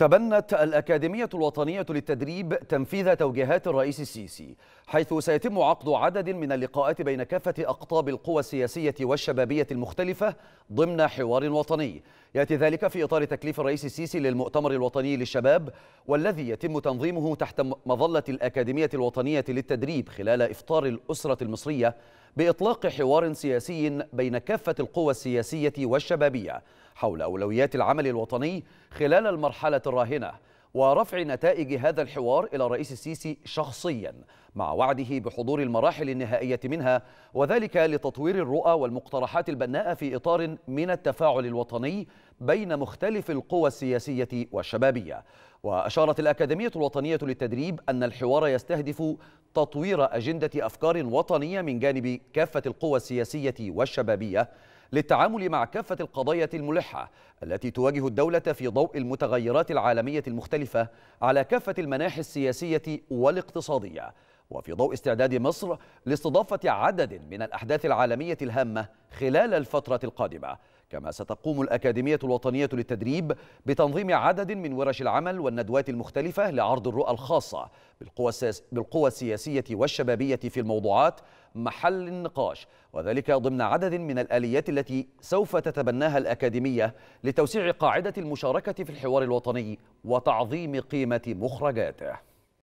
تبنت الأكاديمية الوطنية للتدريب تنفيذ توجيهات الرئيس السيسي حيث سيتم عقد عدد من اللقاءات بين كافة أقطاب القوى السياسية والشبابية المختلفة ضمن حوار وطني يأتي ذلك في إطار تكليف الرئيس السيسي للمؤتمر الوطني للشباب والذي يتم تنظيمه تحت مظلة الأكاديمية الوطنية للتدريب خلال إفطار الأسرة المصرية بإطلاق حوار سياسي بين كافة القوى السياسية والشبابية حول أولويات العمل الوطني خلال المرحلة الراهنة ورفع نتائج هذا الحوار إلى الرئيس السيسي شخصيا مع وعده بحضور المراحل النهائية منها وذلك لتطوير الرؤى والمقترحات البناءة في إطار من التفاعل الوطني بين مختلف القوى السياسية والشبابية وأشارت الأكاديمية الوطنية للتدريب أن الحوار يستهدف تطوير أجندة أفكار وطنية من جانب كافة القوى السياسية والشبابية للتعامل مع كافة القضايا الملحة التي تواجه الدولة في ضوء المتغيرات العالمية المختلفة على كافة المناحي السياسية والاقتصادية وفي ضوء استعداد مصر لاستضافة عدد من الأحداث العالمية الهامة خلال الفترة القادمة كما ستقوم الأكاديمية الوطنية للتدريب بتنظيم عدد من ورش العمل والندوات المختلفة لعرض الرؤى الخاصة بالقوى السياسية والشبابية في الموضوعات محل النقاش وذلك ضمن عدد من الآليات التي سوف تتبناها الأكاديمية لتوسيع قاعدة المشاركة في الحوار الوطني وتعظيم قيمة مخرجاته